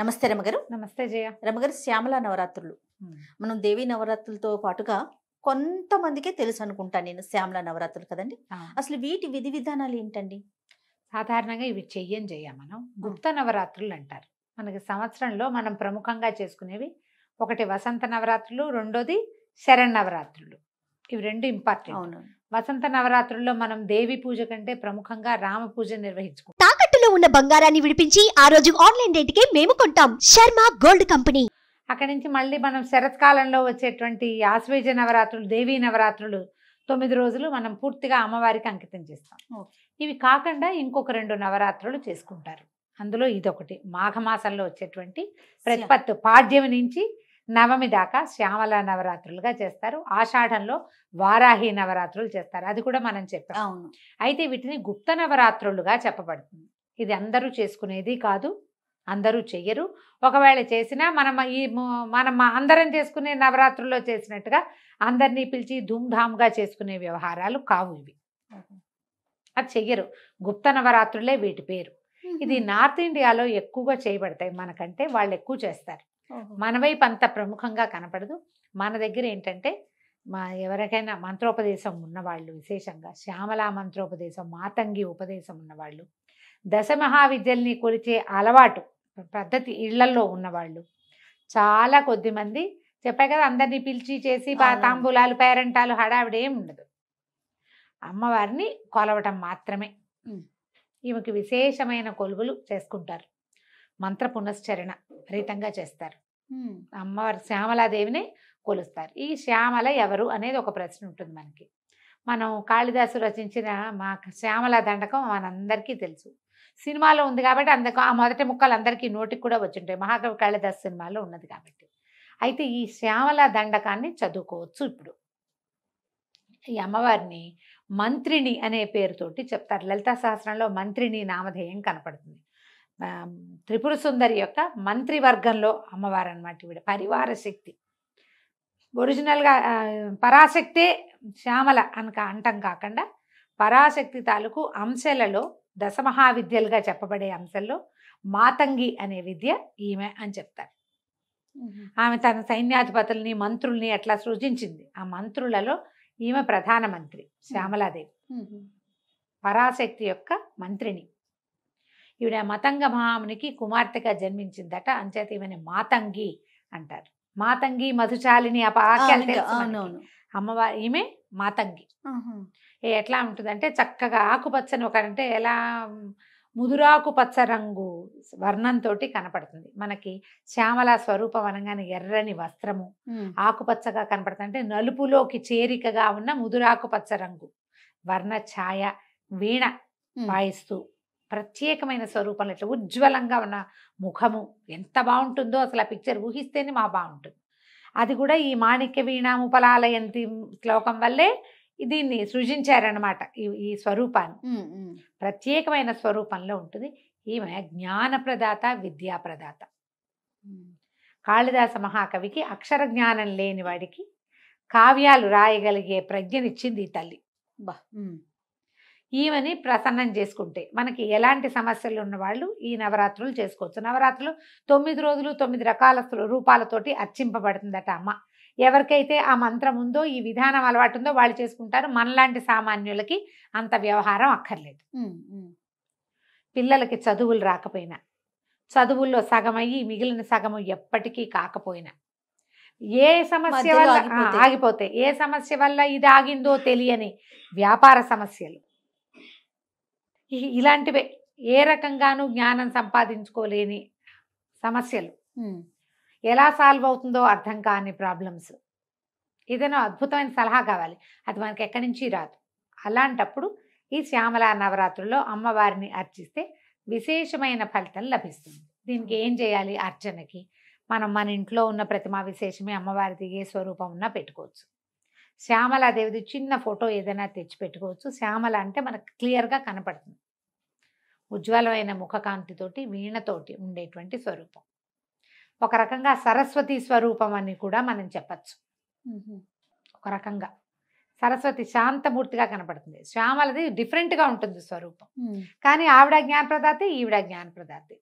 నమస్తే రమగారు నమస్తే జయ రమగారు శ్యామల నవరాత్రులు మనం దేవి నవరాత్రులతో పాటుగా కొంతమందికే తెలుసు అనుకుంటా నేను శ్యామల నవరాత్రులు కదండి అసలు వీటి విధి విధానాలు ఏంటండి సాధారణంగా ఇవి చెయ్యం జయ మనం గుప్త నవరాత్రులు అంటారు మనకి సంవత్సరంలో మనం ప్రముఖంగా చేసుకునేవి ఒకటి వసంత నవరాత్రులు రెండోది శరణవరాత్రులు ఇవి రెండు ఇంపార్టెంట్ వసంత నవరాత్రుల్లో మనం దేవి పూజ కంటే ప్రముఖంగా రామ పూజ నిర్వహించుకుంటాం ఉన్న బంగారాన్ని విడిపించి ఆ రోజు ఆన్లైన్ రేటుకే మేము కొంటాం శర్మ గోల్డ్ కంపెనీ అక్కడి నుంచి మళ్ళీ మనం శరత్కాలంలో వచ్చేటువంటి ఆశ్వేజ నవరాత్రులు దేవీ నవరాత్రులు తొమ్మిది రోజులు మనం పూర్తిగా అమ్మవారికి అంకితం చేస్తాం ఇవి కాకుండా ఇంకొక రెండు నవరాత్రులు చేసుకుంటారు అందులో ఇదొకటి మాఘమాసంలో వచ్చేటువంటి ప్రతిపత్తు పాడ్యమి నుంచి నవమి దాకా శ్యామల నవరాత్రులుగా చేస్తారు ఆషాఢంలో వారాహి నవరాత్రులు చేస్తారు అది కూడా మనం చెప్పాం అయితే వీటిని గుప్త నవరాత్రులుగా చెప్పబడుతుంది ఇది అందరూ చేసుకునేది కాదు అందరూ చెయ్యరు ఒకవేళ చేసినా మనం ఈ మనం అందరం చేసుకునే నవరాత్రుల్లో చేసినట్టుగా అందరినీ పిలిచి ధూమ్ధామ్గా చేసుకునే వ్యవహారాలు కావు ఇవి అది చెయ్యరు గుప్త నవరాత్రులే వీటి పేరు ఇది నార్త్ ఇండియాలో ఎక్కువగా చేయబడతాయి మనకంటే వాళ్ళు ఎక్కువ చేస్తారు మన వైపు అంత ప్రముఖంగా కనపడదు మన దగ్గర ఏంటంటే మా ఎవరికైనా మంత్రోపదేశం ఉన్నవాళ్ళు విశేషంగా శ్యామలా మంత్రోపదేశం మాతంగి ఉపదేశం ఉన్నవాళ్ళు దశ మహావిద్యల్ని కొలిచే అలవాటు పద్ధతి ఇళ్లల్లో ఉన్నవాళ్ళు చాలా కొద్దిమంది చెప్పాయి కదా అందరినీ పిలిచి చేసి తాంబూలాలు పేరెంటాలు హడావిడి ఏమి ఉండదు అమ్మవారిని కొలవటం మాత్రమే ఈమెకి విశేషమైన కొలువులు చేసుకుంటారు మంత్ర పునశ్చరణ ఫలితంగా చేస్తారు అమ్మవారి శ్యామలాదేవిని కొలుస్తారు ఈ శ్యామల ఎవరు అనేది ఒక ప్రశ్న ఉంటుంది మనకి మనం కాళిదాసు రచించిన మా శ్యామల దండకం మనందరికీ తెలుసు సినిమాలో ఉంది కాబట్టి అందుకు ఆ మొదటి ముక్కలు అందరికీ నోటికి కూడా ఉంటాయి మహాకవి కాళిదాస్ సినిమాలో ఉన్నది కాబట్టి అయితే ఈ శ్యామల దండకాన్ని చదువుకోవచ్చు ఇప్పుడు ఈ అమ్మవారిని మంత్రిని అనే పేరుతోటి చెప్తారు లలితా సహస్రంలో మంత్రిని నామధేయం కనపడుతుంది త్రిపుర సుందరి యొక్క మంత్రివర్గంలో అమ్మవారు అనమాట ఈవిడ పరివార శక్తి ఒరిజినల్గా పరాశక్తే శ్యామల అనక అంటం కాకుండా పరాశక్తి తాలూకు అంశాలలో దశమహావిద్యలుగా చెప్పబడే అంశంలో మాతంగి అనే విద్య ఈమె అని చెప్తారు ఆమె తన సైన్యాధిపతుల్ని మంత్రుల్ని అట్లా సృజించింది ఆ మంత్రులలో ఈమె ప్రధానమంత్రి శ్యామలాదేవి పరాశక్తి యొక్క మంత్రిని ఈవిడ మతంగ మహామునికి కుమార్తెగా జన్మించిందట అంచేత ఈమెని మాతంగి అంటారు మాతంగి మధుచాలిని ఆ అమ్మవారి ఈమె మాతంగి ఎట్లా ఉంటుందంటే చక్కగా ఆకుపచ్చని ఒక అంటే ఎలా ముదురాకు పచ్చ రంగు వర్ణంతో కనపడుతుంది మనకి శ్యామల స్వరూపం అనగానే ఎర్రని వస్త్రము ఆకుపచ్చగా కనపడుతుంది అంటే నలుపులోకి చేరికగా ఉన్న ముదురాకు పచ్చ రంగు వర్ణ ఛాయ వీణ వాయిస్తూ ప్రత్యేకమైన స్వరూపంలో ఇట్లా ఉజ్వలంగా ఉన్న ముఖము ఎంత బాగుంటుందో అసలు ఆ పిక్చర్ ఊహిస్తేనే మా బాగుంటుంది అది కూడా ఈ మాణిక్య వీణాముపలాలయంతి శ్లోకం వల్లే దీన్ని సృజించారనమాట ఈ ఈ స్వరూపాన్ని ప్రత్యేకమైన స్వరూపంలో ఉంటుంది ఈమె జ్ఞానప్రదాత విద్యాప్రదాత కాళిదాస మహాకవికి అక్షర జ్ఞానం లేని వాడికి కావ్యాలు రాయగలిగే ప్రజ్ఞనిచ్చింది ఈ తల్లి బా ఈమెని ప్రసన్నం చేసుకుంటే మనకి ఎలాంటి సమస్యలు ఉన్నవాళ్ళు ఈ నవరాత్రులు చేసుకోవచ్చు నవరాత్రులు తొమ్మిది రోజులు తొమ్మిది రకాల రూపాలతోటి అర్చింపబడుతుందట అమ్మ ఎవరికైతే ఆ మంత్రం ఉందో ఈ విధానం అలవాటు ఉందో వాళ్ళు చేసుకుంటారు మనలాంటి సామాన్యులకి అంత వ్యవహారం అక్కర్లేదు పిల్లలకి చదువులు రాకపోయినా చదువుల్లో సగం అయ్యి మిగిలిన సగము ఎప్పటికీ కాకపోయినా ఏ సమస్య వల్ల ఆగిపోతే ఏ సమస్య వల్ల ఇది ఆగిందో తెలియని వ్యాపార సమస్యలు ఇలాంటివే ఏ రకంగానూ జ్ఞానం సంపాదించుకోలేని సమస్యలు ఎలా సాల్వ్ అవుతుందో అర్థం కాని ప్రాబ్లమ్స్ ఏదైనా అద్భుతమైన సలహా కావాలి అది మనకి ఎక్కడి నుంచి రాదు అలాంటప్పుడు ఈ శ్యామల నవరాత్రుల్లో అమ్మవారిని అర్చిస్తే విశేషమైన ఫలితం లభిస్తుంది దీనికి ఏం చేయాలి అర్చనకి మనం మన ఇంట్లో ఉన్న ప్రతిమా విశేషమే అమ్మవారిది ఏ స్వరూపం ఉన్నా పెట్టుకోవచ్చు శ్యామలాదేవిది చిన్న ఫోటో ఏదైనా తెచ్చి పెట్టుకోవచ్చు శ్యామల అంటే మనకు క్లియర్గా కనపడుతుంది ఉజ్వలమైన ముఖకాంతితోటి వీణతోటి ఉండేటువంటి స్వరూపం ఒక రకంగా సరస్వతి స్వరూపం అని కూడా మనం చెప్పచ్చు ఒక రకంగా సరస్వతి శాంతమూర్తిగా కనపడుతుంది శ్యామలది డిఫరెంట్గా ఉంటుంది స్వరూపం కానీ ఆవిడ జ్ఞానప్రదాతి ఈవిడ జ్ఞానప్రదాతి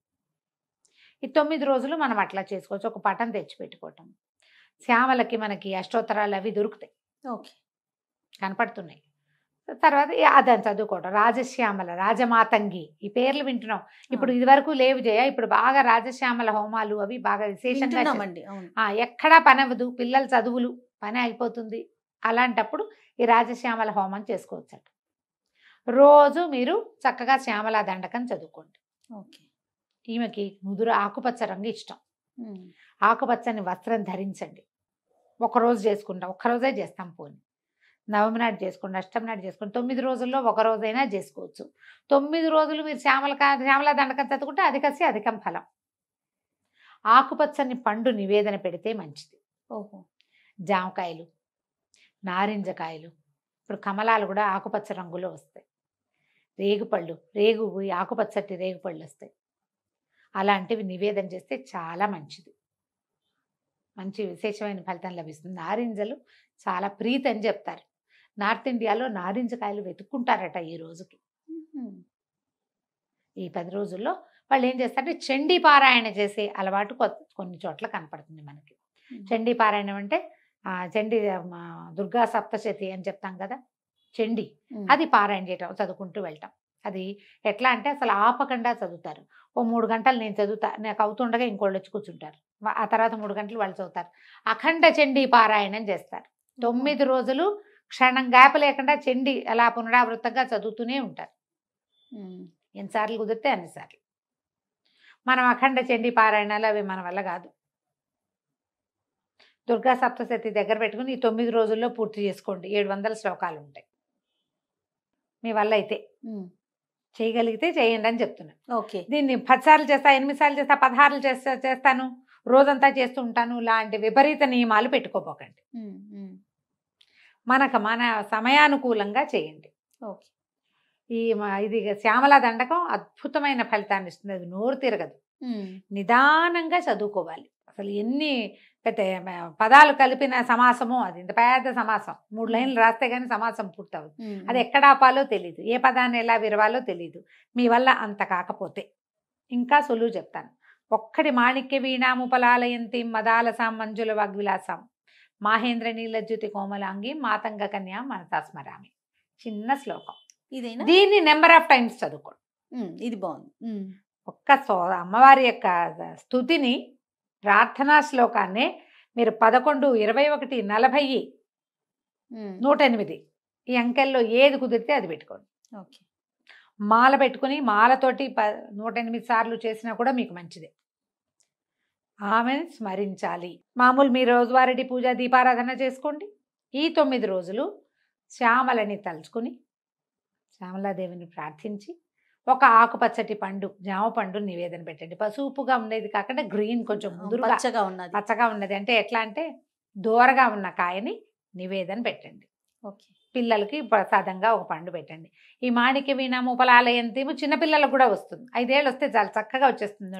ఈ తొమ్మిది రోజులు మనం అట్లా చేసుకోవచ్చు ఒక పటం తెచ్చిపెట్టుకోవటం శ్యామలకి మనకి అష్టోత్తరాలు అవి దొరుకుతాయి ఓకే కనపడుతున్నాయి తర్వాత అదని చదువుకోవడం రాజశ్యామల రాజమాతంగి ఈ పేర్లు వింటున్నాం ఇప్పుడు ఇదివరకు లేవు జయ ఇప్పుడు బాగా రాజశ్యామల హోమాలు అవి బాగా విశేషంగా ఎక్కడా పని అవ్వదు పిల్లల చదువులు పని అయిపోతుంది అలాంటప్పుడు ఈ రాజశ్యామల హోమం చేసుకోవచ్చట రోజు మీరు చక్కగా శ్యామల దండకం చదువుకోండి ఓకే ఈమెకి ముదురు ఆకుపచ్చ రంగు ఇష్టం ఆకుపచ్చని వస్త్రం ధరించండి ఒకరోజు చేసుకుంటాం ఒక్కరోజే చేస్తాం పోని నవమి నాడు చేసుకోండి అష్టమి నాడు చేసుకోండి తొమ్మిది రోజుల్లో ఒక రోజైనా చేసుకోవచ్చు తొమ్మిది రోజులు మీరు శ్యామల శ్యామల దండకం చదువుకుంటే అది కసి అధికం ఫలం ఆకుపచ్చని పండు నివేదన పెడితే మంచిది ఓహో జామకాయలు నారింజకాయలు ఇప్పుడు కమలాలు కూడా ఆకుపచ్చ రంగులో వస్తాయి రేగుపళ్ళు రేగు ఆకుపచ్చటి రేగుపళ్ళు వస్తాయి అలాంటివి నివేదన చేస్తే చాలా మంచిది మంచి విశేషమైన ఫలితం లభిస్తుంది నారింజలు చాలా ప్రీతి అని చెప్తారు నార్త్ ఇండియాలో నారింజ కాయలు వెతుక్కుంటారట ఈ రోజుకి ఈ పది రోజుల్లో వాళ్ళు ఏం చేస్తారంటే చండీ పారాయణ చేసే అలవాటు కొన్ని చోట్ల కనపడుతుంది మనకి చండీ పారాయణం అంటే చండీ దుర్గా సప్తశతి అని చెప్తాం కదా చండీ అది పారాయణ చేయటం చదువుకుంటూ వెళ్ళటం అది ఎట్లా అంటే అసలు ఆపకుండా చదువుతారు ఓ మూడు గంటలు నేను చదువుతా నాకు అవుతుండగా ఇంకోళ్ళు వచ్చి కూర్చుంటారు ఆ తర్వాత మూడు గంటలు వాళ్ళు చదువుతారు అఖండ చండీ పారాయణం చేస్తారు తొమ్మిది రోజులు క్షణం గాప లేకుండా చండీ అలా పునరావృతంగా చదువుతూనే ఉంటారు ఎన్నిసార్లు కుదిరితే అన్నిసార్లు మనం అఖండ చండీ పారాయణాలు అవి మన వల్ల కాదు దుర్గా సప్తశతి దగ్గర పెట్టుకుని ఈ తొమ్మిది రోజుల్లో పూర్తి చేసుకోండి ఏడు వందల శ్లోకాలు ఉంటాయి మీ వల్ల అయితే చేయగలిగితే చేయండి అని చెప్తున్నాను ఓకే దీన్ని పది సార్లు చేస్తా ఎనిమిది సార్లు చేస్తా పదహారులు చేస్తా చేస్తాను రోజంతా చేస్తూ ఉంటాను లాంటి విపరీత నియమాలు పెట్టుకోపోకండి మనకు మన సమయానుకూలంగా చేయండి ఓకే ఈ ఇది శ్యామల దండకం అద్భుతమైన ఫలితాన్ని ఇస్తుంది అది నోరు తిరగదు నిదానంగా చదువుకోవాలి అసలు ఎన్ని పెద్ద పదాలు కలిపిన సమాసము అది ఇంత పెద్ద సమాసం మూడు లైన్లు రాస్తే కానీ సమాసం పూర్తవుతుంది అది ఎక్కడ ఆపాలో తెలియదు ఏ పదాన్ని ఎలా విరవాలో తెలియదు మీ వల్ల అంత కాకపోతే ఇంకా సులువు చెప్తాను ఒక్కడి మాణిక్య వీణాముపలాలయంతి మదాలసాం మంజుల వాగ్విలాసం మాహేంద్ర నీలజ్యుతి కోమలాంగి మాతంగ కన్యా మనతా స్మరామి చిన్న శ్లోకం ఇదేనా దీన్ని నెంబర్ ఆఫ్ టైమ్స్ చదువుకోండి ఇది బాగుంది ఒక్క సో అమ్మవారి యొక్క స్థుతిని ప్రార్థనా శ్లోకాన్ని మీరు పదకొండు ఇరవై ఒకటి నలభై నూట ఎనిమిది ఈ అంకెల్లో ఏది కుదిరితే అది పెట్టుకోండి ఓకే మాల పెట్టుకుని మాలతోటి ప నూట ఎనిమిది సార్లు చేసినా కూడా మీకు మంచిదే ఆమెను స్మరించాలి మామూలు మీ రోజువారీ పూజ దీపారాధన చేసుకోండి ఈ తొమ్మిది రోజులు శ్యామలని తలుచుకుని శ్యామలాదేవిని ప్రార్థించి ఒక ఆకుపచ్చటి పండు జామ పండు నివేదన పెట్టండి పసుపుగా ఉండేది కాకుండా గ్రీన్ కొంచెం ముందు పచ్చగా ఉన్నది పచ్చగా ఉన్నది అంటే ఎట్లా అంటే దూరగా ఉన్న కాయని నివేదన పెట్టండి ఓకే పిల్లలకి ప్రసాదంగా ఒక పండు పెట్టండి ఈ మాణిక్య పలాలయం తీము చిన్నపిల్లలకు కూడా వస్తుంది ఐదేళ్ళు వస్తే చాలా చక్కగా వచ్చేస్తుంది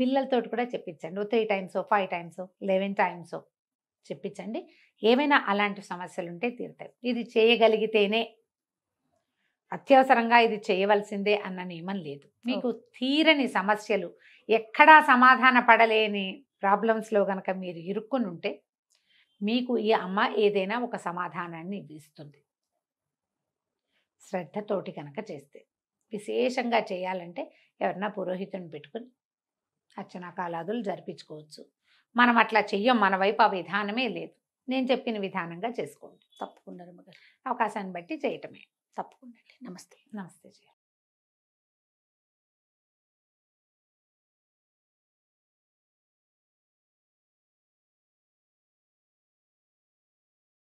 పిల్లలతో కూడా చెప్పించండి three times five times eleven times చెప్పించండి ఏమైనా అలాంటి సమస్యలు ఉంటే తీరుతాయి ఇది చేయగలిగితేనే అత్యవసరంగా ఇది చేయవలసిందే అన్న నియమం లేదు మీకు తీరని సమస్యలు ఎక్కడా సమాధాన పడలేని ప్రాబ్లమ్స్లో కనుక మీరు ఇరుక్కుని ఉంటే మీకు ఈ అమ్మ ఏదైనా ఒక సమాధానాన్ని ఇస్తుంది శ్రద్ధతోటి కనుక చేస్తే విశేషంగా చేయాలంటే ఎవరన్నా పురోహితుని పెట్టుకుని అర్చనా కాలాదులు జరిపించుకోవచ్చు మనం అట్లా చెయ్యం మన వైపు ఆ విధానమే లేదు నేను చెప్పిన విధానంగా చేసుకోండి తప్పకుండా అవకాశాన్ని బట్టి చేయటమే తప్పకుండా నమస్తే నమస్తే